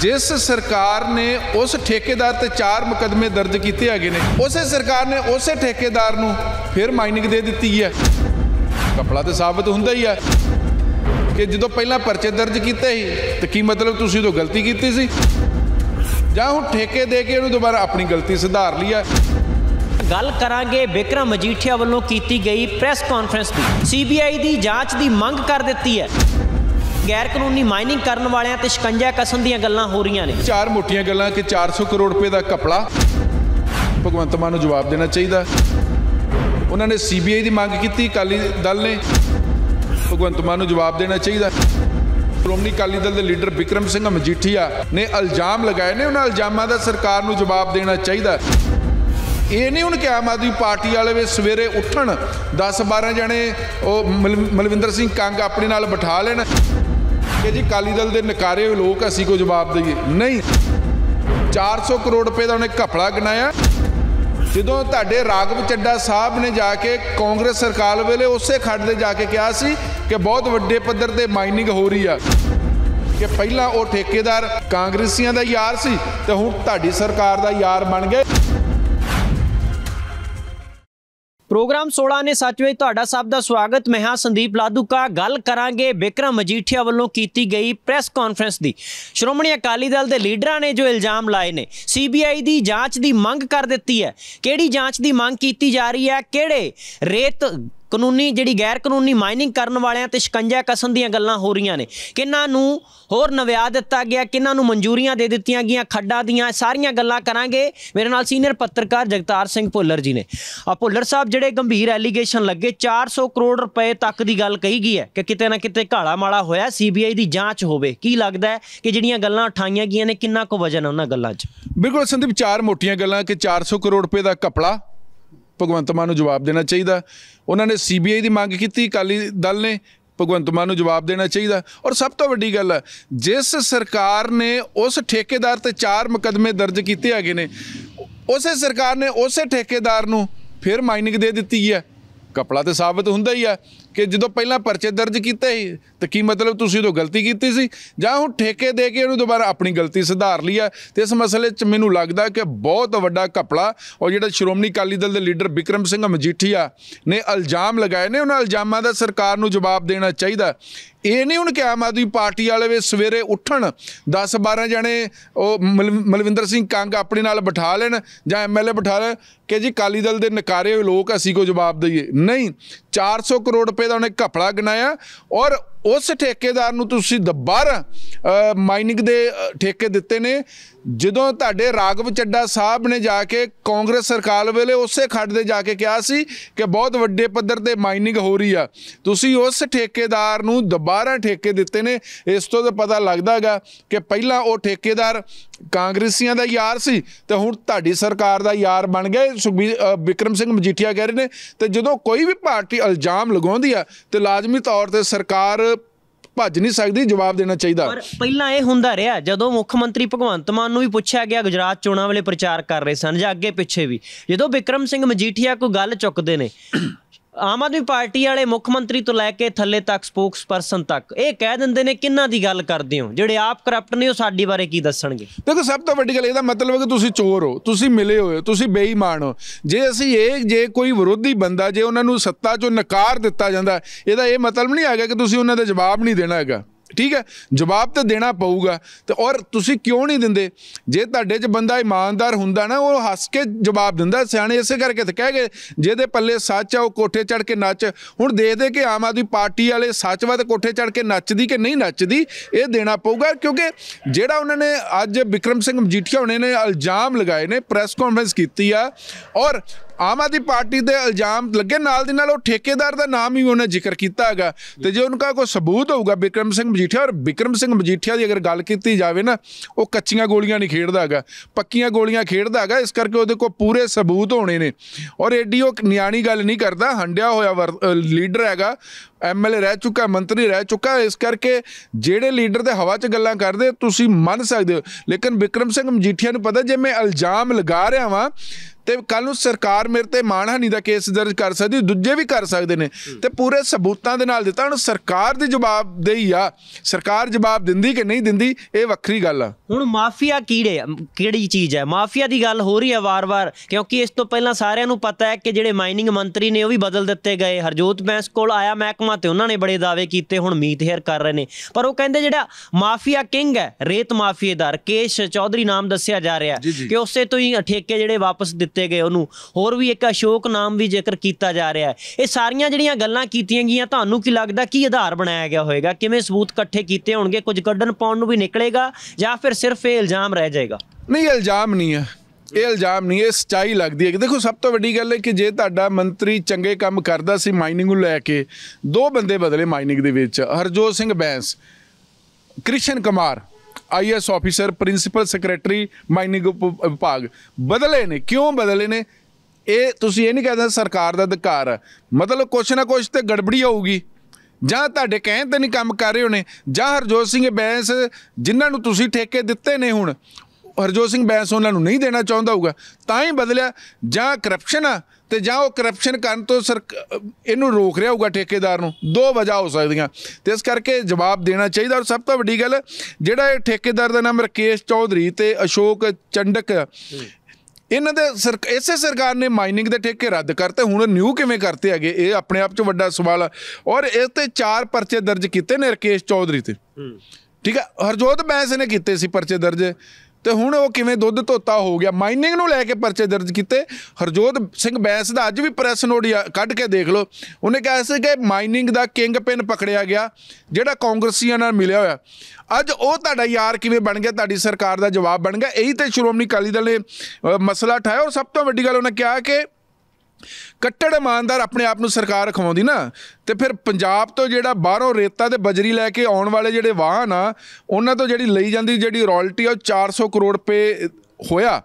ਜਿਸ ਸਰਕਾਰ ਨੇ ਉਸ ਠੇਕੇਦਾਰ ਤੇ ਚਾਰ ਮੁਕਦਮੇ ਦਰਜ ਕੀਤੇ ਹੈਗੇ ਨੇ ਉਸੇ ਸਰਕਾਰ ਨੇ ਉਸੇ ਠੇਕੇਦਾਰ ਨੂੰ ਫਿਰ ਮਾਈਨਿੰਗ ਦੇ ਦਿੱਤੀ ਹੈ ਕਪੜਾ ਤੇ ਸਾਬਤ ਹੁੰਦਾ ਹੀ ਹੈ ਕਿ ਜਦੋਂ ਪਹਿਲਾਂ ਪਰਚੇ ਦਰਜ ਕੀਤੇ ਸੀ ਤੇ ਕੀ ਮਤਲਬ ਤੁਸੀਂ ਉਹ ਗਲਤੀ ਕੀਤੀ ਸੀ ਜਾਂ ਹੁਣ ਠੇਕੇ ਦੇ ਕੇ ਉਹਨੂੰ ਦੁਬਾਰਾ ਆਪਣੀ ਗਲਤੀ ਸੁਧਾਰ ਲਈ ਹੈ ਗੱਲ ਕਰਾਂਗੇ ਵਿਕਰਮ ਮਜੀਠੀਆ ਵੱਲੋਂ ਕੀਤੀ ਗਈ ਪ੍ਰੈਸ ਕਾਨਫਰੰਸ ਦੀ ਸੀਬੀਆਈ ਦੀ ਜਾਂਚ ਦੀ ਮੰਗ ਕਰ ਦਿੱਤੀ ਹੈ ਗੈਰ ਕਾਨੂੰਨੀ ਮਾਈਨਿੰਗ ਕਰਨ ਵਾਲਿਆਂ ਤੇ ਸ਼ਿਕੰਜਾ ਕਸਣ ਦੀਆਂ ਗੱਲਾਂ ਹੋ ਰਹੀਆਂ ਨੇ ਚਾਰ ਮੋਟੀਆਂ ਗੱਲਾਂ ਕਿ 400 ਕਰੋੜ ਰੁਪਏ ਦਾ ਕਪੜਾ ਭਗਵੰਤ ਮਾਨ ਨੂੰ ਜਵਾਬ ਦੇਣਾ ਚਾਹੀਦਾ ਉਹਨਾਂ ਨੇ ਸੀਬੀਆਈ ਦੀ ਮੰਗ ਕੀਤੀ ਕਾਲੀ ਦਲ ਨੇ ਭਗਵੰਤ ਮਾਨ ਨੂੰ ਜਵਾਬ ਦੇਣਾ ਚਾਹੀਦਾ ਸ਼੍ਰੋਮਣੀ ਕਾਲੀ ਦਲ ਦੇ ਲੀਡਰ ਵਿਕਰਮ ਸਿੰਘ ਮਜੀਠੀਆ ਨੇ ਇਲਜ਼ਾਮ ਲਗਾਏ ਨੇ ਉਹਨਾਂ ਇਲਜ਼ਾਮਾਂ ਦਾ ਸਰਕਾਰ ਨੂੰ ਜਵਾਬ ਦੇਣਾ ਚਾਹੀਦਾ ਇਹ ਨਹੀਂ ਹੁਣ ਕਿ ਆਮ ਆਦਮੀ ਪਾਰਟੀ ਵਾਲੇ ਵੀ ਸਵੇਰੇ ਉੱਠਣ 10 12 ਜਣੇ ਉਹ ਮਲਵਿੰਦਰ ਸਿੰਘ ਕੰਗ ਆਪਣੇ ਨਾਲ ਬਿਠਾ ਲੈਣ ਕਿ ਜੀ ਕਾਲੀ ਦਲ ਦੇ ਨਕਾਰੇ ਹੋਏ ਲੋਕ ਅਸੀਂ ਕੋ ਜਵਾਬ ਦਈਏ ਨਹੀਂ 400 ਕਰੋੜ ਰੁਪਏ ਦਾ ਉਹਨੇ ਘਪਲਾ ਗਨਾਇਆ ਜਦੋਂ ਤੁਹਾਡੇ ਰਾਗਵ ਚੱਡਾ ਸਾਹਿਬ ਨੇ ਜਾ ਕੇ ਕਾਂਗਰਸ ਸਰਕਾਰ ਵੇਲੇ ਉਸੇ ਖੱਡ ਦੇ ਜਾ ਕੇ ਕਿਹਾ ਸੀ ਕਿ ਬਹੁਤ ਵੱਡੇ ਪੱਧਰ ਤੇ ਮਾਈਨਿੰਗ ਹੋ ਰਹੀ ਆ ਕਿ ਪਹਿਲਾਂ ਉਹ ਠੇਕੇਦਾਰ ਕਾਂਗਰਸੀਆਂ ਦਾ ਯਾਰ ਸੀ ਤੇ ਹੁਣ ਤੁਹਾਡੀ ਸਰਕਾਰ ਦਾ ਯਾਰ ਬਣ ਗਏ ਪ੍ਰੋਗਰਾਮ 16 ਨੇ ਸੱਚ ਵਿੱਚ ਤੁਹਾਡਾ ਸਭ ਦਾ ਸਵਾਗਤ ਮੈਂ ਹਾਂ ਸੰਦੀਪ ਲਾਦੂਕਾ ਗੱਲ ਕਰਾਂਗੇ ਵਿਕਰਮ ਮਜੀਠੀਆ ਵੱਲੋਂ ਕੀਤੀ ਗਈ ਪ੍ਰੈਸ ਕਾਨਫਰੰਸ ਦੀ ਸ਼੍ਰੋਮਣੀ ਅਕਾਲੀ ਦਲ ਦੇ ਲੀਡਰਾਂ ਨੇ ਜੋ ਇਲਜ਼ਾਮ ਲਾਏ ਨੇ ਸੀਬੀਆਈ ਦੀ ਜਾਂਚ ਦੀ ਮੰਗ ਕਰ ਦਿੱਤੀ ਹੈ ਕਿਹੜੀ ਜਾਂਚ ਦੀ ਮੰਗ ਕੀਤੀ ਜਾ ਰਹੀ ਹੈ ਕਿਹੜੇ ਰੇਤ ਕਾਨੂੰਨੀ ਜਿਹੜੀ ਗੈਰ ਕਾਨੂੰਨੀ ਮਾਈਨਿੰਗ ਕਰਨ ਵਾਲਿਆਂ ਤੇ ਸ਼ਿਕੰਜਾ ਕਸਣ ਦੀਆਂ ਗੱਲਾਂ ਹੋ ਰਹੀਆਂ ਨੇ ਕਿਨਾਂ ਨੂੰ ਹੋਰ ਨਵਿਆ ਦਿੱਤਾ ਗਿਆ ਕਿਨਾਂ ਨੂੰ ਮਨਜ਼ੂਰੀਆਂ ਦੇ ਦਿੱਤੀਆਂ ਗਈਆਂ ਖੱਡਾ ਦੀਆਂ ਸਾਰੀਆਂ ਗੱਲਾਂ ਕਰਾਂਗੇ ਮੇਰੇ ਨਾਲ ਸੀਨੀਅਰ ਪੱਤਰਕਾਰ ਜਗਤਾਰ ਸਿੰਘ ਭੁੱਲਰ ਜੀ ਨੇ ਆ ਭੁੱਲਰ ਸਾਹਿਬ ਜਿਹੜੇ ਗੰਭੀਰ ਐਲੀਗੇਸ਼ਨ ਲੱਗੇ 400 ਕਰੋੜ ਰੁਪਏ ਤੱਕ ਦੀ ਗੱਲ ਕਹੀ ਗਈ ਹੈ ਕਿ ਕਿਤੇ ਨਾ ਕਿਤੇ ਘਾਲਾ ਮਾਲਾ ਹੋਇਆ ਸੀਬੀਆਈ ਦੀ ਜਾਂਚ ਹੋਵੇ ਕੀ ਲੱਗਦਾ ਕਿ ਜਿਹੜੀਆਂ ਗੱਲਾਂ ਉਠਾਈਆਂ ਗਈਆਂ ਨੇ ਕਿੰਨਾ ਕੁ ਵਜਨ ਉਹਨਾਂ ਗੱਲਾਂ 'ਚ ਬਿਲਕੁਲ ਸੰਦੀਪ ਚਾਰ ਮੋਟੀਆਂ ਗੱਲਾਂ ਕਿ 400 ਕਰੋੜ ਰੁਪਏ ਦਾ ਕਪੜਾ ਭਗਵੰਤ ਮਾਨ ਨੂੰ ਜਵਾਬ ਦੇਣਾ ਚਾਹੀਦਾ ਉਹਨਾਂ ਨੇ ਸੀਬੀਆਈ ਦੀ ਮੰਗ ਕੀਤੀ ਕਾਲੀ ਦਲ ਨੇ ਭਗਵੰਤ ਮਾਨ ਨੂੰ ਜਵਾਬ ਦੇਣਾ ਚਾਹੀਦਾ ਔਰ ਸਭ ਤੋਂ ਵੱਡੀ ਗੱਲ ਹੈ ਜਿਸ ਸਰਕਾਰ ਨੇ ਉਸ ਠੇਕੇਦਾਰ ਤੇ ਚਾਰ ਮੁਕਦਮੇ ਦਰਜ ਕੀਤੇ ਹੈਗੇ ਨੇ ਉਸੇ ਸਰਕਾਰ ਨੇ ਉਸੇ ਠੇਕੇਦਾਰ ਨੂੰ ਫਿਰ ਮਾਈਨਿੰਗ ਦੇ ਦਿੱਤੀ ਹੈ ਕਪੜਾ ਤੇ ਸਾਬਤ ਹੁੰਦਾ ਹੀ ਆ ਕਿ ਜਦੋਂ ਪਹਿਲਾਂ ਪਰਚੇ ਦਰਜ ਕੀਤੇ ਸੀ ਤੇ ਕੀ ਮਤਲਬ ਤੁਸੀਂ ਉਹ ਗਲਤੀ ਕੀਤੀ ਸੀ ਜਾਂ ਹੁਣ ਠੇਕੇ ਦੇ ਕੇ ਉਹਨੂੰ ਦੁਬਾਰਾ ਆਪਣੀ ਗਲਤੀ ਸੁਧਾਰ ਲਈ ਆ ਤੇ ਇਸ ਮਸਲੇ 'ਚ ਮੈਨੂੰ ਲੱਗਦਾ ਕਿ ਬਹੁਤ ਵੱਡਾ ਘਪਲਾ ਔਰ ਜਿਹੜਾ ਸ਼੍ਰੋਮਣੀ ਅਕਾਲੀ ਦਲ ਦੇ ਲੀਡਰ ਵਿਕਰਮ ਸਿੰਘ ਮਜੀਠੀਆ ਨੇ ਇਲਜ਼ਾਮ ਲਗਾਏ ਨੇ ਉਹਨਾਂ ਇਲਜ਼ਾਮਾਂ ਦਾ ਸਰਕਾਰ ਨੂੰ ਜਵਾਬ ਦੇਣਾ ਚਾਹੀਦਾ ਇਹ ਨਹੀਂ ਹੁਣ ਕਿ ਆਮ ਆਦਮੀ ਪਾਰਟੀ ਵਾਲੇ ਵੇ ਸਵੇਰੇ ਉੱਠਣ 10 12 ਜਣੇ ਉਹ ਮਲਵਿੰਦਰ ਸਿੰਘ ਕੰਗ ਆਪਣੇ ਨਾਲ ਬਿਠਾ ਲੈਣ ਜਾਂ ਐਮਐਲਏ ਬਿਠਾ ਲੈ ਕਿ ਜੀ ਕਾਲੀ ਦਲ ਦੇ ਨਕਾਰੇ ਲੋਕ ਅਸੀਂ ਕੋ ਜਵਾਬ ਦਈਏ ਨਹੀਂ 400 ਕਰੋੜ ਰੁਪਏ ਦਾ ਉਹਨੇ ਘਪਲਾ ਗਨਾਇਆ ਔਰ ਉਸ ਠੇਕੇਦਾਰ ਨੂੰ ਤੁਸੀਂ ਦੁਬਾਰਾ ਮਾਈਨਿੰਗ ਦੇ ਠੇਕੇ ਦਿੱਤੇ ਨੇ ਜਦੋਂ ਤੁਹਾਡੇ ਰਾਗਵ ਚੱਡਾ ਸਾਹਿਬ ਨੇ ਜਾ ਕੇ ਕਾਂਗਰਸ ਸਰਕਾਰ ਵੇਲੇ ਉਸੇ ਖੱਡ ਦੇ ਜਾ ਕੇ ਕਿਹਾ ਸੀ ਕਿ ਬਹੁਤ ਵੱਡੇ ਪੱਧਰ ਤੇ ਮਾਈਨਿੰਗ ਹੋ ਰਹੀ ਆ ਤੁਸੀਂ ਉਸ ਠੇਕੇਦਾਰ ਨੂੰ ਦੁਬਾਰਾ ਠੇਕੇ ਦਿੱਤੇ ਨੇ ਇਸ ਤੋਂ ਤਾਂ ਪਤਾ ਲੱਗਦਾਗਾ ਕਿ ਪਹਿਲਾਂ ਉਹ ਠੇਕੇਦਾਰ ਕਾਂਗਰਸੀਆਂ ਦਾ ਯਾਰ ਸੀ ਤੇ ਹੁਣ ਤੁਹਾਡੀ ਸਰਕਾਰ ਦਾ ਯਾਰ ਬਣ ਗਿਆ ਵਿਕਰਮ ਸਿੰਘ ਮਜੀਠੀਆ ਕਹਿ ਰਹੇ ਨੇ ਤੇ ਜਦੋਂ ਕੋਈ ਵੀ ਪਾਰਟੀ ਇਲਜ਼ਾਮ ਲਗਾਉਂਦੀ ਆ ਤੇ ਲਾਜ਼ਮੀ ਤੌਰ ਤੇ ਸਰਕਾਰ ਭੱਜ ਨਹੀਂ ਸਕਦੀ ਜਵਾਬ ਦੇਣਾ ਚਾਹੀਦਾ ਪਰ ਪਹਿਲਾਂ ਇਹ ਹੁੰਦਾ ਰਿਹਾ ਜਦੋਂ ਮੁੱਖ ਮੰਤਰੀ ਭਗਵੰਤ ਮਾਨ ਨੂੰ ਵੀ ਪੁੱਛਿਆ ਗਿਆ ਗੁਜਰਾਤ ਚੋਣਾਂ ਵਾਲੇ ਪ੍ਰਚਾਰ ਕਰ ਰਹੇ ਸਨ ਜਾਂ ਅੱਗੇ ਪਿੱਛੇ ਵੀ ਜਦੋਂ ਵਿਕਰਮ ਸਿੰਘ ਮਜੀਠੀਆ ਕੋਈ ਗੱਲ ਚੁੱਕਦੇ ਨੇ ਆਮ ਆਦਮੀ ਪਾਰਟੀ ਵਾਲੇ ਮੁੱਖ ਮੰਤਰੀ ਤੋਂ ਲੈ ਕੇ ਥੱਲੇ ਤੱਕ ਸਪੋਕਸਪਰਸਨ ਤੱਕ ਇਹ ਕਹਿ ਦਿੰਦੇ ਨੇ ਕਿੰਨਾ ਦੀ ਗੱਲ ਕਰਦੇ ਹੋ ਜਿਹੜੇ ਆਪ ਕਰਪਟ ਨੇ ਉਹ ਸਾਡੀ ਬਾਰੇ ਕੀ ਦੱਸਣਗੇ ਦੇਖੋ ਸਭ ਤੋਂ ਵੱਡੀ ਗੱਲ ਇਹਦਾ ਮਤਲਬ ਹੈ ਕਿ ਤੁਸੀਂ ਚੋਰ ਹੋ ਤੁਸੀਂ ਮਿਲੇ ਹੋਏ ਤੁਸੀਂ ਬੇਈਮਾਨ ਹੋ ਜੇ ਅਸੀਂ ਇਹ ਜੇ ਕੋਈ ਵਿਰੋਧੀ ਬੰਦਾ ਜੇ ਉਹਨਾਂ ਨੂੰ ਸੱਤਾ ਚੋਂ ਨਕਾਰ ਦਿੱਤਾ ਜਾਂਦਾ ਇਹਦਾ ਇਹ ਮਤਲਬ ਨਹੀਂ ਹੈਗਾ ਕਿ ਤੁਸੀਂ ਉਹਨਾਂ ਦਾ ਜਵਾਬ ਨਹੀਂ ਦੇਣਾ ਹੈਗਾ ਠੀਕ ਹੈ ਜਵਾਬ ਤਾਂ ਦੇਣਾ ਪਊਗਾ ਤੇ ਔਰ ਤੁਸੀਂ ਕਿਉਂ ਨਹੀਂ ਦਿੰਦੇ ਜੇ ਤੁਹਾਡੇ 'ਚ ਬੰਦਾ ਇਮਾਨਦਾਰ ਹੁੰਦਾ ਨਾ ਉਹ ਹੱਸ ਕੇ ਜਵਾਬ ਦਿੰਦਾ ਸਿਆਣੇ ਇਸੇ ਕਰਕੇ ਤਾਂ ਕਹਿ ਗਏ ਜਿਹਦੇ ਪੱਲੇ ਸੱਚ ਆ ਉਹ ਕੋਠੇ ਚੜ ਕੇ ਨੱਚ ਹੁਣ ਦੇ ਕਿ ਆਮ ਆਦਮੀ ਪਾਰਟੀ ਵਾਲੇ ਸੱਚਵਾਦ ਕੋਠੇ ਚੜ ਕੇ ਨੱਚਦੀ ਕਿ ਨਹੀਂ ਨੱਚਦੀ ਇਹ ਦੇਣਾ ਪਊਗਾ ਕਿਉਂਕਿ ਜਿਹੜਾ ਉਹਨਾਂ ਨੇ ਅੱਜ ਵਿਕਰਮ ਸਿੰਘ ਮਜੀਠੀਆ ਹੋਣੇ ਨੇ ਇਲਜ਼ਾਮ ਲਗਾਏ ਨੇ ਪ੍ਰੈਸ ਕਾਨਫਰੰਸ ਕੀਤੀ ਆ ਔਰ ਆਮ ਆਦਮੀ ਪਾਰਟੀ ਦੇ ਇਲਜ਼ਾਮ ਲੱਗੇ ਨਾਲ ਦੇ ਨਾਲ ਉਹ ਠੇਕੇਦਾਰ ਦਾ ਨਾਮ ਹੀ ਉਹਨੇ ਜ਼ਿਕਰ ਕੀਤਾ ਹੈਗਾ ਤੇ ਜੇ ਉਹਨਾਂ ਕੋਈ ਸਬੂਤ ਹੋਊਗਾ ਵਿਕਰਮ ਸਿੰਘ ਮਜੀਠੀਆ ਔਰ ਵਿਕਰਮ ਸਿੰਘ ਮਜੀਠੀਆ ਦੀ ਅਗਰ ਗੱਲ ਕੀਤੀ ਜਾਵੇ ਨਾ ਉਹ ਕੱਚੀਆਂ ਗੋਲੀਆਂ ਨਹੀਂ ਖੇਡਦਾ ਹੈਗਾ ਪੱਕੀਆਂ ਗੋਲੀਆਂ ਖੇਡਦਾ ਹੈਗਾ ਇਸ ਕਰਕੇ ਉਹਦੇ ਕੋਲ ਪੂਰੇ ਸਬੂਤ ਹੋਣੇ ਨੇ ਔਰ ਐਡੀ ਉਹ ਨਿਆਣੀ ਗੱਲ ਨਹੀਂ ਕਰਦਾ ਹੰਡਿਆ ਹੋਇਆ ਲੀਡਰ ਹੈਗਾ ਐਮਐਲਏ ਰਹਿ ਚੁੱਕਾ ਮੰਤਰੀ ਰਹਿ ਚੁੱਕਾ ਇਸ ਕਰਕੇ ਜਿਹੜੇ ਲੀਡਰ ਦੇ ਹਵਾ 'ਚ ਗੱਲਾਂ ਕਰਦੇ ਤੁਸੀਂ ਮੰਨ ਸਕਦੇ ਹੋ ਲੇਕਿਨ ਵਿਕਰਮ ਸਿੰਘ ਮਜੀਠੀਆ ਨੂੰ ਪਤਾ ਜੇ ਮੈਂ ਇਲਜ਼ਾਮ ਲਗਾ ਰਿਹਾ ਵਾਂ ਤੇ ਕੱਲ ਨੂੰ ਸਰਕਾਰ ਮੇਰੇ ਤੇ ਮਾਣਹਾਨੀ ਦਾ ਕੇਸ ਦਰਜ ਕਰ ਸਕਦੀ ਦੂਜੇ ਵੀ ਕਰ ਸਕਦੇ ਨੇ ਤੇ ਪੂਰੇ ਸਬੂਤਾਂ ਦੇ ਨਾਲ ਦਿੱਤਾ ਉਹਨੂੰ ਸਰਕਾਰ ਦੀ ਜਵਾਬ ਦੇਈ ਆ ਸਰਕਾਰ ਜਵਾਬ ਦਿੰਦੀ ਕਿ ਨਹੀਂ ਦਿੰਦੀ ਇਹ ਵੱਖਰੀ ਗੱਲ ਆ ਹੁਣ ਮਾਫੀਆ ਕੀੜੇ ਕਿਹੜੀ ਚੀਜ਼ ਹੈ ਮਾਫੀਆ ਦੀ ਗੱਲ ਹੋ ਰਹੀ ਹੈ ਵਾਰ-ਵਾਰ ਕਿਉਂਕਿ ਇਸ ਤੋਂ ਪਹਿਲਾਂ ਸਾਰਿਆਂ ਨੂੰ ਪਤਾ ਹੈ ਕਿ ਜਿਹੜੇ ਮਾਈਨਿੰਗ ਮੰਤਰੀ ਨੇ ਉਹ ਵੀ ਬਦਲ ਦਿੱਤੇ ਗਏ ਹਰਜੋਤ ਬੈਂਸ ਕੋਲ ਆਇਆ ਮਹਿਕਮਾ ਤੇ ਉਹਨਾਂ ਨੇ ਬੜੇ ਦਾਅਵੇ ਕੀਤੇ ਹੁਣ ਮੀਤ ਹੇਰ ਕਰ ਰਹੇ ਨੇ ਪਰ ਉਹ ਕਹਿੰਦੇ ਜਿਹੜਾ ਮਾਫੀਆ ਕਿੰਗ ਹੈ ਰੇਤ ਮਾਫੀਏਦਾਰ ਕੇਸ਼ ਚੌਧਰੀ ਨਾਮ ਦੱਸਿਆ ਜਾ ਰਿਹਾ ਕਿ ਉਸੇ ਤੋਂ ਹੀ ਠੇਕੇ ਜਿਹੜੇ ਵਾਪਸ ਦਿੱਤੇ ਦਿੱਤੇ ਗਏ ਉਹਨੂੰ ਹੋਰ ਵੀ ਇੱਕ ਅਸ਼ੋਕ ਨਾਮ ਵੀ ਜ਼ਿਕਰ ਕੀਤਾ ਜਾ ਰਿਹਾ ਹੈ ਇਹ ਸਾਰੀਆਂ ਜਿਹੜੀਆਂ ਗੱਲਾਂ ਕੀਤੀਆਂ ਗਈਆਂ ਤੁਹਾਨੂੰ ਕੀ ਲੱਗਦਾ ਕੀ ਆਧਾਰ ਬਣਾਇਆ ਗਿਆ ਹੋਵੇਗਾ ਕਿਵੇਂ ਸਬੂਤ ਇਕੱਠੇ ਕੀਤੇ ਹੋਣਗੇ ਕੁਝ ਕੱਢਣ ਪਾਉਣ ਨੂੰ ਵੀ ਨਿਕਲੇਗਾ ਜਾਂ ਫਿਰ ਸਿਰਫ ਇਹ ਇਲਜ਼ਾਮ ਰਹਿ ਜਾਏਗਾ ਨਹੀਂ ਇਲਜ਼ਾਮ ਨਹੀਂ ਹੈ ਇਹ ਇਲਜ਼ਾਮ ਨਹੀਂ ਇਹ ਸਚਾਈ ਲੱਗਦੀ ਹੈ ਕਿ ਦੇਖੋ ਸਭ ਤੋਂ ਵੱਡੀ ਗੱਲ ਹੈ ਕਿ ਜੇ ਤੁਹਾਡਾ ਮੰਤਰੀ ਚੰਗੇ ਕੰਮ ਕਰਦਾ ਸੀ ਮਾਈਨਿੰਗ ਨੂੰ ਲੈ ਕੇ ਦੋ ਬੰਦੇ ਬਦਲੇ ਮਾਈਨਿੰਗ ਦੇ ਵਿੱਚ Harjot Singh Bains Krishan Kumar IAS officer principal secretary mining ਵਿਭਾਗ ਬਦਲੇ ਨੇ ਕਿਉਂ ਬਦਲੇ ਨੇ ਇਹ ਤੁਸੀਂ ਇਹ ਨਹੀਂ ਕਹਿੰਦੇ ਸਰਕਾਰ ਦਾ ਅਧਿਕਾਰ ਮਤਲਬ ਕੁਛ ਨਾ ਕੁਛ ਤੇ ਗੜਬੜੀ ਹੋਊਗੀ ਜਾਂ ਤੁਹਾਡੇ ਕਹਿਣ ਤੇ ਨਹੀਂ ਕੰਮ ਕਰ ਰਹੇ ਹੋਣੇ ਜਾਂ ਹਰਜੋਤ ਸਿੰਘ ਬੈਂਸ ਜਿਨ੍ਹਾਂ ਨੂੰ ਤੁਸੀਂ ਠੇਕੇ ਦਿੱਤੇ ਨੇ ਹੁਣ ਹਰਜੋਤ ਸਿੰਘ ਬੈਂਸ ਉਹਨਾਂ ਨੂੰ ਨਹੀਂ ਦੇਣਾ ਚਾਹੁੰਦਾ ਹੋਊਗਾ ਤਾਂ ਹੀ ਬਦਲਿਆ ਜਾਂ ਕਰਪਸ਼ਨ ਆ ਤੇ ਜਾਂ ਉਹ ਕਰਪਸ਼ਨ ਕਰਨ ਤੋਂ ਸਰ ਇਹਨੂੰ ਰੋਕ ਰਿਹਾ ਹੋਊਗਾ ਠੇਕੇਦਾਰ ਨੂੰ ਦੋ ਵਜ੍ਹਾ ਹੋ ਸਕਦੀਆਂ ਤੇ ਇਸ ਕਰਕੇ ਜਵਾਬ ਦੇਣਾ ਚਾਹੀਦਾ ਔਰ ਸਭ ਤੋਂ ਵੱਡੀ ਗੱਲ ਜਿਹੜਾ ਇਹ ਠੇਕੇਦਾਰ ਦਾ ਨਾਮ ਰਕੇਸ਼ ਚੌਧਰੀ ਤੇ ਅਸ਼ੋਕ ਚੰਡਕ ਇਹਨਾਂ ਦੇ ਇਸੇ ਸਰਕਾਰ ਨੇ ਮਾਈਨਿੰਗ ਦੇ ਠੇਕੇ ਰੱਦ ਕਰਤੇ ਹੁਣ ਨਿਊ ਕਿਵੇਂ ਕਰਤੇ ਹੈਗੇ ਇਹ ਆਪਣੇ ਆਪ 'ਚ ਵੱਡਾ ਸਵਾਲ ਆ ਔਰ ਇਸ ਤੇ ਚਾਰ ਪਰਚੇ ਦਰਜ ਕੀਤੇ ਨੇ ਰਕੇਸ਼ ਚੌਧਰੀ ਤੇ ਠੀਕ ਹੈ ਹਰਜੋਤ ਬੈਂਸ ਨੇ ਕੀਤੇ ਸੀ ਪਰਚੇ ਦਰਜ ਤੇ ਹੁਣ ਉਹ ਕਿਵੇਂ ਦੁੱਧ ਧੋਤਾ ਹੋ ਗਿਆ ਮਾਈਨਿੰਗ ਨੂੰ ਲੈ ਕੇ ਪਰਚੇ ਦਰਜ ਕੀਤੇ ਹਰਜੋਤ ਸਿੰਘ ਬੈਂਸ ਦਾ ਅੱਜ ਵੀ ਪ੍ਰੈਸ ਨੋਟ ਕੱਢ ਕੇ ਦੇਖ ਲਓ ਉਹਨੇ ਕਿਹਾ ਸੀ ਕਿ ਮਾਈਨਿੰਗ ਦਾ ਕਿੰਗ ਪਿੰਨ ਪਕੜਿਆ ਗਿਆ ਜਿਹੜਾ ਕਾਂਗਰਸੀਆਂ ਨਾਲ ਮਿਲਿਆ ਹੋਇਆ ਅੱਜ ਉਹ ਤੁਹਾਡਾ ਯਾਰ ਕਿਵੇਂ ਬਣ ਗਿਆ ਤੁਹਾਡੀ ਸਰਕਾਰ ਦਾ ਜਵਾਬ ਬਣ ਗਿਆ ਇਹੀ ਤੇ ਸ਼੍ਰੋਮਣੀ ਅਕਾਲੀ ਦਲ ਨੇ ਮਸਲਾ ਠਾਇਆ ਔਰ ਸਭ ਤੋਂ ਵੱਡੀ ਗੱਲ ਉਹਨੇ ਕਿਹਾ ਕਿ ਕੱਟੜ ਇਮਾਨਦਾਰ ਆਪਣੇ ਆਪ ਨੂੰ ਸਰਕਾਰ ਖਵਾਉਂਦੀ ਨਾ ਤੇ ਫਿਰ ਪੰਜਾਬ ਤੋਂ ਜਿਹੜਾ ਬਾਹਰੋਂ ਰੇਤਾ ਤੇ ਬਜਰੀ ਲੈ ਕੇ ਆਉਣ ਵਾਲੇ ਜਿਹੜੇ ਵਾਹਨ ਆ ਉਹਨਾਂ ਤੋਂ ਜਿਹੜੀ ਲਈ ਜਾਂਦੀ ਜਿਹੜੀ ਰਾਇਲਟੀ ਆ ਉਹ 400 ਕਰੋੜ ਰੁਪਏ ਹੋਇਆ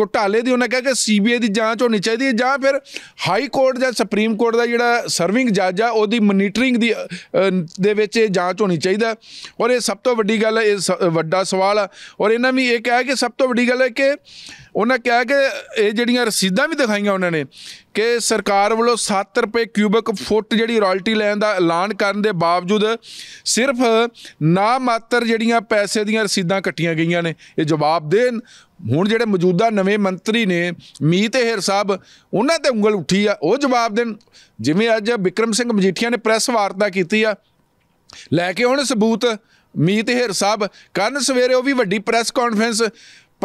ਘੁਟਾਲੇ ਦੀ ਉਹਨਾਂ ਕਿਹਾ ਕਿ ਸੀਬੀਆਈ ਦੀ ਜਾਂਚ ਹੋਣੀ ਚਾਹੀਦੀ ਹੈ ਜਾਂ ਫਿਰ ਹਾਈ ਕੋਰਟ ਜਾਂ ਸੁਪਰੀਮ ਕੋਰਟ ਦਾ ਜਿਹੜਾ ਸਰਵਿੰਗ ਜੱਜ ਆ ਉਹਦੀ ਮੋਨੀਟਰਿੰਗ ਦੀ ਦੇ ਵਿੱਚ ਇਹ ਜਾਂਚ ਹੋਣੀ ਚਾਹੀਦਾ ਔਰ ਇਹ ਸਭ ਤੋਂ ਵੱਡੀ ਗੱਲ ਇਹ ਵੱਡਾ ਸਵਾਲ ਆ ਔਰ ਇਹਨਾਂ ਵੀ ਇਹ ਕਿਹਾ ਕਿ ਸਭ ਤੋਂ ਵੱਡੀ ਗੱਲ ਹੈ ਕਿ ਉਹਨਾਂ ਕਿਹਾ ਕਿ ਇਹ ਜਿਹੜੀਆਂ ਰਸੀਦਾਂ ਵੀ ਦਿਖਾਈਆਂ ਉਹਨਾਂ ਨੇ ਕਿ ਸਰਕਾਰ ਵੱਲੋਂ 7 ਰੁਪਏ ਕਿਊਬਿਕ ਫੁੱਟ ਜਿਹੜੀ ਰਾਇਲਟੀ ਲੈਣ ਦਾ ਐਲਾਨ ਕਰਨ ਦੇ ਬਾਵਜੂਦ ਸਿਰਫ ਨਾ ਮਾਤਰ ਜਿਹੜੀਆਂ ਪੈਸੇ ਦੀਆਂ ਰਸੀਦਾਂ ਕੱਟੀਆਂ ਗਈਆਂ ਨੇ ਇਹ ਜਵਾਬ ਦੇਣ ਹੁਣ ਜਿਹੜੇ ਮੌਜੂਦਾ ਨਵੇਂ ਮੰਤਰੀ ਨੇ ਮੀਤ ਹੇਰ ਸਾਹਿਬ ਉਹਨਾਂ ਤੇ ਉਂਗਲ ਉੱਠੀ ਆ ਉਹ ਜਵਾਬ ਦੇਣ ਜਿਵੇਂ ਅੱਜ ਵਿਕਰਮ ਸਿੰਘ ਮਜੀਠੀਆ ਨੇ ਪ੍ਰੈਸ ਵਾਰਤਾ ਕੀਤੀ ਆ ਲੈ ਕੇ ਹੁਣ ਸਬੂਤ ਮੀਤ ਹੇਰ ਸਾਹਿਬ ਕੱਲ ਸਵੇਰੇ ਉਹ ਵੀ ਵੱਡੀ ਪ੍ਰੈਸ ਕਾਨਫਰੰਸ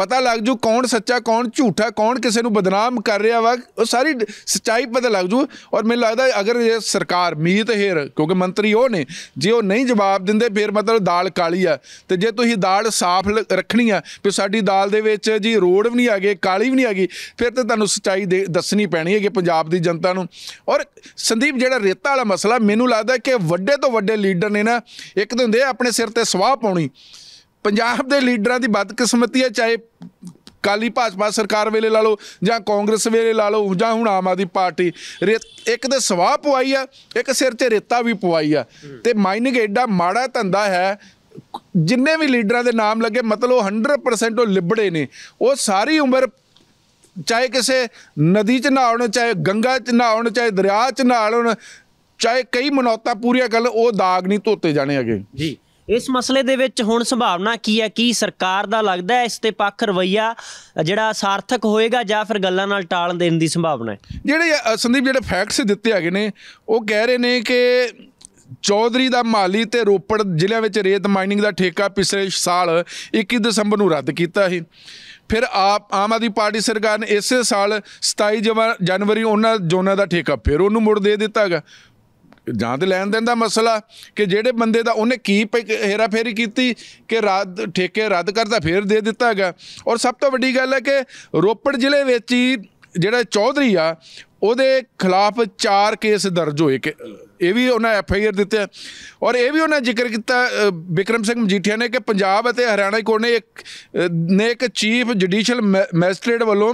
ਪਤਾ ਲੱਗ ਜੂ ਕੌਣ ਸੱਚਾ ਕੌਣ ਝੂਠਾ ਕੌਣ ਕਿਸੇ ਨੂੰ ਬਦਨਾਮ ਕਰ ਰਿਹਾ ਵਾ ਉਹ ਸਾਰੀ ਸਚਾਈ ਪਤਾ ਲੱਗ ਜੂ ਔਰ ਮੈਨੂੰ ਲੱਗਦਾ ਅਗਰ ਇਹ ਸਰਕਾਰ ਮੀਤ ਹੇਰ ਕਿਉਂਕਿ ਮੰਤਰੀ ਉਹ ਨੇ ਜੇ ਉਹ ਨਹੀਂ ਜਵਾਬ ਦਿੰਦੇ ਫਿਰ ਮਤਲਬ ਦਾਲ ਕਾਲੀ ਆ ਤੇ ਜੇ ਤੁਸੀਂ ਦਾਲ ਸਾਫ਼ ਰੱਖਣੀ ਆ ਵੀ ਸਾਡੀ ਦਾਲ ਦੇ ਵਿੱਚ ਜੀ ਰੋੜ ਵੀ ਨਹੀਂ ਆ ਗਏ ਕਾਲੀ ਵੀ ਨਹੀਂ ਆ ਗਈ ਫਿਰ ਤੇ ਤੁਹਾਨੂੰ ਸਚਾਈ ਦੱਸਣੀ ਪੈਣੀ ਹੈ ਕਿ ਪੰਜਾਬ ਦੀ ਜਨਤਾ ਨੂੰ ਔਰ ਸੰਦੀਪ ਜਿਹੜਾ ਰੇਤਾ ਵਾਲਾ ਮਸਲਾ ਮੈਨੂੰ ਲੱਗਦਾ ਕਿ ਵੱਡੇ ਤੋਂ ਵੱਡੇ ਲੀਡਰ ਨੇ ਨਾ ਇੱਕ ਦਿਨ ਦੇ ਆਪਣੇ ਸਿਰ ਤੇ ਸਵਾਹ ਪਾਉਣੀ ਪੰਜਾਬ ਦੇ ਲੀਡਰਾਂ ਦੀ ਬਦਕਿਸਮਤੀ ਹੈ ਚਾਹੇ ਕਾਲੀ ਭਾਜਪਾ ਸਰਕਾਰ ਵੇਲੇ ਲਾ ਲਓ ਜਾਂ ਕਾਂਗਰਸ ਵੇਲੇ ਲਾ ਲਓ ਜਾਂ ਹੁਣ ਆਮ ਆਦੀ ਪਾਰਟੀ ਇੱਕ ਦੇ ਸਵਾਹ ਪਵਾਈ ਆ ਇੱਕ ਸਿਰ ਤੇ ਰੇਤਾ ਵੀ ਪਵਾਈ ਆ ਤੇ ਮਾਈਨਿੰਗ ਐਡਾ ਮਾੜਾ ਧੰਦਾ ਹੈ ਜਿੰਨੇ ਵੀ ਲੀਡਰਾਂ ਦੇ ਨਾਮ ਲੱਗੇ ਮਤਲਬ ਉਹ 100% ਉਹ ਲਿਬੜੇ ਨੇ ਉਹ ਸਾਰੀ ਉਮਰ ਚਾਹੇ ਕਿਸੇ ਨਦੀ 'ਚ ਨਹਾਉਣ ਚਾਹੇ ਗੰਗਾ 'ਚ ਨਹਾਉਣ ਚਾਹੇ ਦਰਿਆ 'ਚ ਨਹਾਉਣ ਚਾਹੇ ਕਈ ਮਨੋਤਾ ਪੂਰੀਆਂ ਕਰ ਉਹ ਦਾਗ ਨਹੀਂ ਧੋਤੇ ਜਾਣੇ ਅਗੇ ਜੀ ਇਸ ਮਸਲੇ ਦੇ ਵਿੱਚ ਹੁਣ ਸੰਭਾਵਨਾ ਕੀ ਹੈ ਕੀ ਸਰਕਾਰ ਦਾ ਲੱਗਦਾ ਹੈ ਇਸ ਤੇ ਪੱਖ ਰਵਈਆ ਜਿਹੜਾ ਸਾਰਥਕ ਹੋਏਗਾ ਜਾਂ ਫਿਰ ਗੱਲਾਂ ਨਾਲ ਟਾਲ ਦੇਣ ਦੀ ਸੰਭਾਵਨਾ ਹੈ ਜਿਹੜੇ ਸੰਦੀਪ ਜਿਹੜੇ ਫੈਕਟਸ ਦਿੱਤੇ ਹੈਗੇ ਨੇ ਉਹ ਕਹਿ ਰਹੇ ਨੇ ਕਿ ਚੌਧਰੀ ਦਾ ਮਾਲੀ ਤੇ ਰੋਪੜ ਜ਼ਿਲ੍ਹਿਆਂ ਵਿੱਚ ਰੇਤ ਮਾਈਨਿੰਗ ਦਾ ਠੇਕਾ ਪਿਛਲੇ ਸਾਲ 21 ਦਸੰਬਰ ਨੂੰ ਰੱਦ ਕੀਤਾ ਸੀ ਫਿਰ ਆਪ ਆਮ ਆਦਮੀ ਪਾਰਟੀ ਸਰਕਾਰ ਨੇ ਇਸੇ ਸਾਲ 27 ਜਨਵਰੀ ਉਹਨਾਂ ਜ਼ੋਨਾਂ ਦਾ ਠੇਕਾ ਫਿਰ ਉਹਨੂੰ ਮੁੜ ਦੇ ਦਿੱਤਾ ਹੈਗਾ ਜਾਂ ਤੇ ਲੈਣ ਦੇਣ ਦਾ ਮਸਲਾ ਕਿ ਜਿਹੜੇ ਬੰਦੇ ਦਾ ਉਹਨੇ ਕੀ ਹੇਰਾ ਫੇਰੀ ਕੀਤੀ ਕਿ ਰੱਦ ਠੇਕੇ ਰੱਦ ਕਰਦਾ ਫੇਰ ਦੇ ਦਿੱਤਾ ਹੈਗਾ ਔਰ ਸਭ ਤੋਂ ਵੱਡੀ ਗੱਲ ਹੈ ਕਿ ਰੋਪੜ ਜ਼ਿਲ੍ਹੇ ਵਿੱਚ ਹੀ ਜਿਹੜਾ ਚੌਧਰੀ ਆ ਉਹਦੇ ਖਿਲਾਫ 4 ਕੇਸ ਦਰਜ ਹੋਏ ਕਿ ਇਹ ਵੀ ਉਹਨਾਂ ਐਫ ਆਈ ਆਰ ਦਿੱਤੇ ਔਰ ਇਹ ਵੀ ਉਹਨਾਂ ਜ਼ਿਕਰ ਕੀਤਾ ਵਿਕਰਮ ਸਿੰਘ ਮਜੀਠੀਆ ਨੇ ਕਿ ਪੰਜਾਬ ਅਤੇ ਹਰਿਆਣਾ ਕੋਰਟ ਨੇ ਇੱਕ ਨੇ ਇੱਕ ਚੀਫ ਜੁਡੀਸ਼ੀਅਲ ਮੈਜਿਸਟ੍ਰੇਟ ਵੱਲੋਂ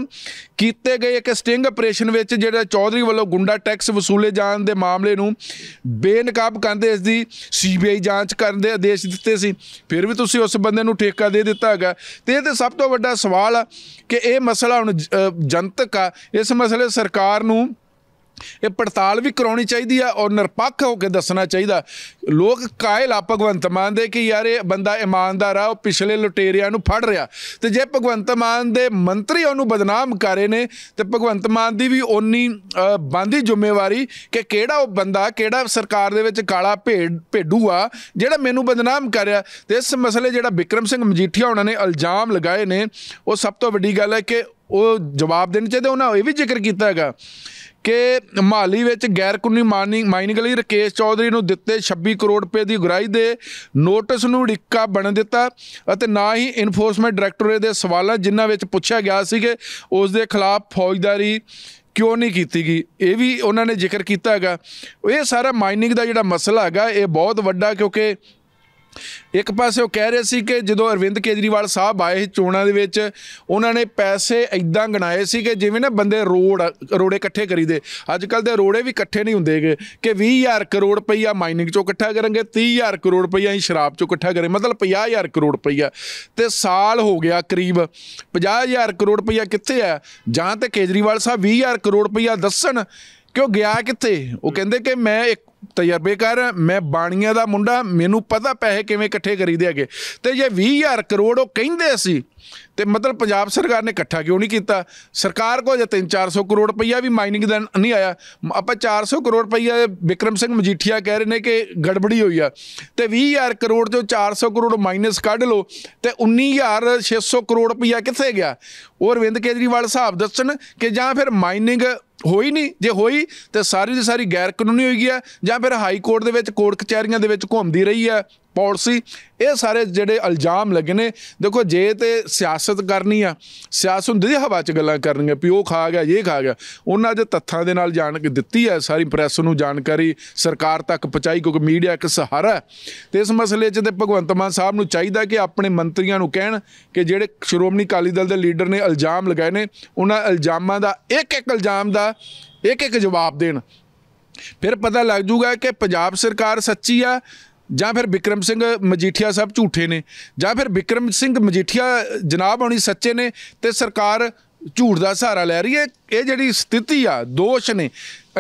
ਕੀਤੇ ਗਏ ਇੱਕ ਸਟਿੰਗ ਆਪਰੇਸ਼ਨ ਵਿੱਚ ਜਿਹੜਾ ਚੌਧਰੀ ਵੱਲੋਂ ਗੁੰਡਾ ਟੈਕਸ ਵਸੂਲੇ ਜਾਣ ਦੇ ਮਾਮਲੇ ਨੂੰ ਬੇਨਕਾਬ ਕਰਦੇ ਇਸ ਦੀ ਸੀਬੀਆਈ ਜਾਂਚ ਕਰਨ ਦੇ ਆਦੇਸ਼ ਦਿੱਤੇ ਸੀ ਫਿਰ ਵੀ ਤੁਸੀਂ ਉਸ ਬੰਦੇ ਨੂੰ ਠੇਕਾ ਦੇ ਦਿੱਤਾ ਹੈਗਾ ਤੇ ਇਹ ਤੇ ਸਭ ਤੋਂ ਵੱਡਾ ਸਵਾਲ ਆ ਕਿ ਇਹ ਮਸਲਾ ਹੁਣ ਜਨਤਕ ਆ ਇਸ ਮਸਲੇ ਸਰਕਾਰ ਨੂੰ ਇਹ ਪੜਤਾਲ ਵੀ ਕਰਾਉਣੀ ਚਾਹੀਦੀ ਆ ਔਰ ਨਿਰਪੱਖ ਹੋ ਕੇ ਦੱਸਣਾ ਚਾਹੀਦਾ ਲੋਕ ਕਾਇਲ ਆ ਭਗਵੰਤ ਮਾਨ ਦੇ ਕਿ ਯਾਰ ਇਹ ਬੰਦਾ ਇਮਾਨਦਾਰ ਆ ਉਹ ਪਿਛਲੇ ਲੁਟੇਰਿਆਂ ਨੂੰ ਫੜ ਰਿਹਾ ਤੇ ਜੇ ਭਗਵੰਤ ਮਾਨ ਦੇ ਮੰਤਰੀ ਉਹਨੂੰ ਬਦਨਾਮ ਕਰ ਰਹੇ ਨੇ ਤੇ ਭਗਵੰਤ ਮਾਨ ਦੀ ਵੀ ਓਨੀ ਬੰਦੀ ਜ਼ਿੰਮੇਵਾਰੀ ਕਿ ਕਿਹੜਾ ਉਹ ਬੰਦਾ ਕਿਹੜਾ ਸਰਕਾਰ ਦੇ ਵਿੱਚ ਕਾਲਾ ਭੇਡ ਭੇਡੂ ਆ ਜਿਹੜਾ ਮੈਨੂੰ ਬਦਨਾਮ ਕਰ ਰਿਹਾ ਤੇ ਇਸ ਮਸਲੇ ਜਿਹੜਾ ਵਿਕਰਮ ਸਿੰਘ ਮਜੀਠੀਆ ਉਹਨਾਂ ਨੇ ਇਲਜ਼ਾਮ ਲਗਾਏ ਨੇ ਉਹ ਸਭ ਤੋਂ ਵੱਡੀ ਗੱਲ ਹੈ ਕਿ ਉਹ ਜਵਾਬ ਦੇਣ ਚਾਹੀਦੇ ਉਹਨਾਂ ਇਹ ਵੀ ਜ਼ਿਕਰ ਕੀਤਾ ਹੈਗਾ ਕਿ ਮਾਲੀ ਵਿੱਚ ਗੈਰ ਕਾਨੂੰਨੀ ਮਾਈਨਿੰਗ ਲਈ ਰਕੇਸ਼ ਚੌਧਰੀ ਨੂੰ ਦਿੱਤੇ 26 ਕਰੋੜ ਰੁਪਏ ਦੀ ਗੁਰਾਈ ਦੇ ਨੋਟਿਸ ਨੂੰ ਰਿੱਕਾ ਬਣ ਦਿੱਤਾ ਅਤੇ ਨਾ ਹੀ ਇਨਫੋਰਸਮੈਂਟ ਡਾਇਰੈਕਟੋਰੇਟ ਦੇ ਸਵਾਲਾਂ ਜਿਨ੍ਹਾਂ ਵਿੱਚ ਪੁੱਛਿਆ ਗਿਆ ਸੀ ਕਿ ਉਸ ਦੇ ਖਿਲਾਫ ਫੌਜਦਾਰੀ ਕਿਉਂ ਨਹੀਂ ਕੀਤੀ ਗਈ ਇਹ ਵੀ ਉਹਨਾਂ ਨੇ ਜ਼ਿਕਰ ਕੀਤਾ ਹੈਗਾ ਇਹ ਸਾਰਾ ਮਾਈਨਿੰਗ ਦਾ ਜਿਹੜਾ ਮਸਲਾ ਹੈਗਾ ਇਹ ਬਹੁਤ ਵੱਡਾ ਕਿਉਂਕਿ ਇੱਕ ਪਾਸੇ ਉਹ ਕਹਿ ਰਹੇ ਸੀ ਕਿ ਜਦੋਂ ਅਰਵਿੰਦ ਕੇਜਰੀਵਾਲ ਸਾਹਿਬ ਆਏ ਚੋਣਾਂ ਦੇ ਵਿੱਚ ਉਹਨਾਂ ਨੇ ਪੈਸੇ ਇਦਾਂ ਗਣਾਏ ਸੀ ਕਿ ਜਿਵੇਂ ਨਾ ਬੰਦੇ ਰੋੜ ਰੋੜੇ ਇਕੱਠੇ ਕਰੀਦੇ ਅੱਜ ਕੱਲ ਦੇ ਰੋੜੇ ਵੀ ਇਕੱਠੇ ਨਹੀਂ ਹੁੰਦੇਗੇ ਕਿ 20000 ਕਰੋੜ ਰੁਪਈਆ ਮਾਈਨਿੰਗ ਚੋਂ ਇਕੱਠਾ ਕਰਾਂਗੇ 30000 ਕਰੋੜ ਰੁਪਈਆ ਹੀ ਸ਼ਰਾਬ ਚੋਂ ਇਕੱਠਾ ਕਰੇ ਮਤਲਬ 50000 ਕਰੋੜ ਰੁਪਈਆ ਤੇ ਸਾਲ ਹੋ ਗਿਆ ਕਰੀਬ 50000 ਕਰੋੜ ਰੁਪਈਆ ਕਿੱਥੇ ਆ ਜਾਂ ਤੇ ਕੇਜਰੀਵਾਲ ਸਾਹਿਬ 20000 ਕਰੋੜ ਰੁਪਈਆ ਦੱਸਣ ਕਿ ਉਹ ਗਿਆ ਕਿੱਥੇ ਉਹ ਕਹਿੰਦੇ ਕਿ ਮੈਂ ਇੱਕ ਤਜਰਬੇਕਾਰ ਮੈਂ ਬਾਣੀਆਂ ਦਾ ਮੁੰਡਾ ਮੈਨੂੰ ਪਤਾ ਪੈਸੇ ਕਿਵੇਂ ਇਕੱਠੇ ਕਰੀਦੇ ਹੈਗੇ ਤੇ ਜੇ 20000 ਕਰੋੜ ਉਹ ਕਹਿੰਦੇ ਸੀ ਤੇ ਮਤਲਬ ਪੰਜਾਬ ਸਰਕਾਰ ਨੇ ਇਕੱਠਾ ਕਿਉਂ ਨਹੀਂ ਕੀਤਾ ਸਰਕਾਰ ਕੋਲ ਜੇ 3-400 ਕਰੋੜ ਰੁਪਈਆ ਵੀ ਮਾਈਨਿੰਗ ਦਾ ਨਹੀਂ ਆਇਆ ਆਪਾਂ 400 ਕਰੋੜ ਰੁਪਈਆ ਵਿਕਰਮ ਸਿੰਘ ਮਜੀਠੀਆ ਕਹਿ ਰਹੇ ਨੇ ਕਿ ਗੜਬੜੀ ਹੋਈ ਆ ਤੇ 20000 ਕਰੋੜ ਚੋਂ 400 ਕਰੋੜ ਮਾਈਨਸ ਕੱਢ ਲਓ ਤੇ 19600 ਕਰੋੜ ਰੁਪਈਆ ਕਿੱਥੇ ਗਿਆ ਉਹ ਰਵਿੰਦ ਕੇਜਰੀਵਾਲ ਹਿਸਾਬ ਦੱਸਣ ਕਿ ਜਾਂ ਫਿਰ ਮਾਈਨਿੰਗ ਹੋਈ ਨਹੀਂ ਜੇ ਹੋਈ ਤੇ ਸਾਰੀ ਦੀ ਸਾਰੀ ਗੈਰ ਕਾਨੂੰਨੀ ਹੋਈ ਆ ਜਾਂ ਫਿਰ ਹਾਈ ਕੋਰਟ ਦੇ ਵਿੱਚ ਕੋਰਟ ਕਚਹਿਰੀਆਂ ਦੇ ਵਿੱਚ ਘੁੰਮਦੀ ਰਹੀ ਆ ਪਾਲਿਸੀ ਇਹ ਸਾਰੇ ਜਿਹੜੇ ਇਲਜ਼ਾਮ ਲੱਗੇ ਨੇ ਦੇਖੋ ਜੇ ਤੇ ਸਿਆਸਤ ਕਰਨੀ ਆ ਸਿਆਸਤ ਹੁੰਦੀ ਹੈ ਹਵਾ 'ਚ ਗੱਲਾਂ ਕਰਨੀਆਂ ਵੀ ਉਹ ਖਾ ਗਿਆ ਇਹ ਖਾ ਗਿਆ ਉਹਨਾਂ ਦੇ ਤੱਥਾਂ ਦੇ ਨਾਲ ਜਾਣ ਕੇ ਦਿੱਤੀ ਹੈ ਸਾਰੀ ਪ੍ਰੈਸ ਨੂੰ ਜਾਣਕਾਰੀ ਸਰਕਾਰ ਤੱਕ ਪਹੁੰਚਾਈ ਕਿਉਂਕਿ ਮੀਡੀਆ ਇੱਕ ਸਹਾਰਾ ਤੇ ਇਸ ਮਸਲੇ 'ਚ ਤੇ ਭਗਵੰਤ ਮਾਨ ਸਾਹਿਬ ਨੂੰ ਚਾਹੀਦਾ ਕਿ ਆਪਣੇ ਮੰਤਰੀਆਂ ਨੂੰ ਕਹਿਣ ਕਿ ਜਿਹੜੇ ਸ਼੍ਰੋਮਣੀ ਅਕਾਲੀ ਦਲ ਦੇ ਲੀਡਰ ਨੇ ਇਲਜ਼ਾਮ ਲਗਾਏ ਨੇ ਉਹਨਾਂ ਇਲਜ਼ਾਮਾਂ ਦਾ ਇੱਕ ਇੱਕ ਇਲਜ਼ਾਮ ਦਾ ਇੱਕ ਇੱਕ ਜਵਾਬ ਦੇਣ ਫਿਰ ਪਤਾ ਲੱਗ ਜੂਗਾ ਕਿ ਪੰਜਾਬ ਸਰਕਾਰ ਸੱਚੀ ਆ ਜਾਂ ਫਿਰ ਵਿਕਰਮ ਸਿੰਘ ਮਜੀਠੀਆ ਸਾਹਿਬ ਝੂਠੇ ਨੇ ਜਾਂ ਫਿਰ ਵਿਕਰਮ ਸਿੰਘ ਮਜੀਠੀਆ ਜਨਾਬ ਹੋਣੀ ਸੱਚੇ ਨੇ ਤੇ ਸਰਕਾਰ ਝੂਠ ਦਾ ਸਹਾਰਾ ਲੈ ਰਹੀ ਹੈ ਇਹ ਜਿਹੜੀ ਸਥਿਤੀ ਆ ਦੋਸ਼ ਨੇ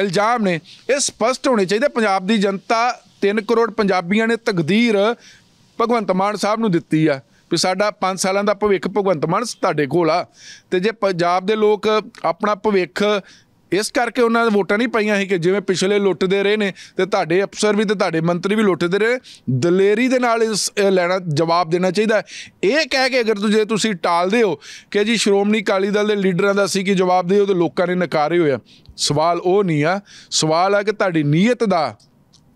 ਇਲਜ਼ਾਮ ਨੇ ਇਹ ਸਪਸ਼ਟ ਹੋਣੇ ਚਾਹੀਦੇ ਪੰਜਾਬ ਦੀ ਜਨਤਾ 3 ਕਰੋੜ ਪੰਜਾਬੀਆਂ ਨੇ ਤਕਦੀਰ ਭਗਵੰਤ ਮਾਨ ਸਾਹਿਬ ਨੂੰ ਦਿੱਤੀ ਆ ਵੀ ਸਾਡਾ 5 ਸਾਲਾਂ ਦਾ ਭਵਿੱਖ ਭਗਵੰਤ ਮਾਨ ਤੁਹਾਡੇ ਕੋਲ ਆ ਤੇ ਜੇ ਪੰਜਾਬ ਦੇ ਲੋਕ ਆਪਣਾ ਭਵਿੱਖ ਇਸ ਕਰਕੇ ਉਹਨਾਂ ਦੇ ਵੋਟਾਂ ਨਹੀਂ ਪਈਆਂ ਸੀ ਕਿ ਜਿਵੇਂ ਪਿਛਲੇ ਲੁੱਟਦੇ ਰਹੇ ਨੇ ਤੇ ਤੁਹਾਡੇ ਅਫਸਰ ਵੀ ਤੇ ਤੁਹਾਡੇ ਮੰਤਰੀ ਵੀ ਲੁੱਟਦੇ ਰਹੇ ਦਲੇਰੀ ਦੇ ਨਾਲ ਇਸ ਲੈਣਾ ਜਵਾਬ ਦੇਣਾ ਚਾਹੀਦਾ ਇਹ ਕਹਿ ਕੇ ਅਗਰ ਤੁਸੀਂ ਤੁਸੀਂ ਟਾਲਦੇ ਹੋ ਕਿ ਜੀ ਸ਼੍ਰੋਮਣੀ ਅਕਾਲੀ ਦਲ ਦੇ ਲੀਡਰਾਂ ਦਾ ਸੀ ਕਿ ਜਵਾਬ ਦੇ ਤੇ ਲੋਕਾਂ ਨੇ ਨਕਾਰੇ ਹੋਇਆ ਸਵਾਲ ਉਹ ਨਹੀਂ ਆ ਸਵਾਲ ਆ ਕਿ ਤੁਹਾਡੀ ਨੀਅਤ ਦਾ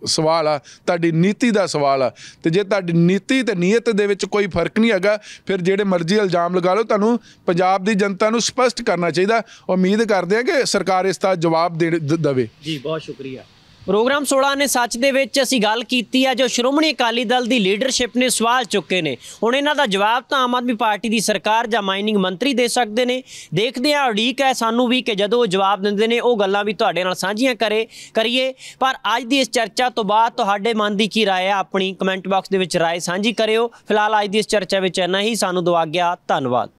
ਸਵਾਲ ਆ ਤੁਹਾਡੀ ਨੀਤੀ ਦਾ ਸਵਾਲ ਆ ਤੇ ਜੇ ਤੁਹਾਡੀ ਨੀਤੀ ਤੇ ਨੀਅਤ ਦੇ ਵਿੱਚ ਕੋਈ ਫਰਕ ਨਹੀਂ ਹੈਗਾ ਫਿਰ ਜਿਹੜੇ ਮਰਜ਼ੀ ਇਲਜ਼ਾਮ ਲਗਾ ਲਓ ਤੁਹਾਨੂੰ ਪੰਜਾਬ ਦੀ ਜਨਤਾ ਨੂੰ ਸਪਸ਼ਟ ਕਰਨਾ ਚਾਹੀਦਾ ਉਮੀਦ ਕਰਦੇ ਆ ਕਿ ਸਰਕਾਰ ਇਸ ਦਾ ਜਵਾਬ ਦੇ ਦੇਵੇ ਜੀ ਬਹੁਤ ਸ਼ੁਕਰੀਆ ਪ੍ਰੋਗਰਾਮ 16 ਨੇ ਸੱਚ ਦੇ ਵਿੱਚ ਅਸੀਂ ਗੱਲ ਕੀਤੀ ਆ ਜੋ ਸ਼੍ਰੋਮਣੀ ਅਕਾਲੀ ਦਲ ਦੀ ਲੀਡਰਸ਼ਿਪ ਨੇ ਸਵਾਲ ਚੁੱਕੇ ਨੇ ਹੁਣ ਇਹਨਾਂ ਦਾ ਜਵਾਬ ਤਾਂ ਆਮ ਆਦਮੀ ਪਾਰਟੀ ਦੀ ਸਰਕਾਰ ਜਾਂ ਮਾਈਨਿੰਗ ਮੰਤਰੀ ਦੇ ਸਕਦੇ ਨੇ ਦੇਖਦੇ ਆ ਉਡੀਕ ਹੈ ਸਾਨੂੰ ਵੀ ਕਿ ਜਦੋਂ ਉਹ ਜਵਾਬ ਦਿੰਦੇ ਨੇ ਉਹ ਗੱਲਾਂ ਵੀ ਤੁਹਾਡੇ ਨਾਲ ਸਾਂਝੀਆਂ ਕਰੇ ਕਰੀਏ ਪਰ ਅੱਜ ਦੀ ਇਸ ਚਰਚਾ ਤੋਂ ਬਾਅਦ ਤੁਹਾਡੇ ਮਨ ਦੀ ਕੀ رائے ਆ ਆਪਣੀ ਕਮੈਂਟ ਬਾਕਸ ਦੇ ਵਿੱਚ رائے ਸਾਂਝੀ ਕਰਿਓ ਫਿਲਹਾਲ ਅੱਜ ਦੀ ਇਸ ਚਰਚਾ ਵਿੱਚ ਇੰਨਾ ਹੀ ਸਾਨੂੰ ਦਵਾ ਗਿਆ ਧੰਨਵਾਦ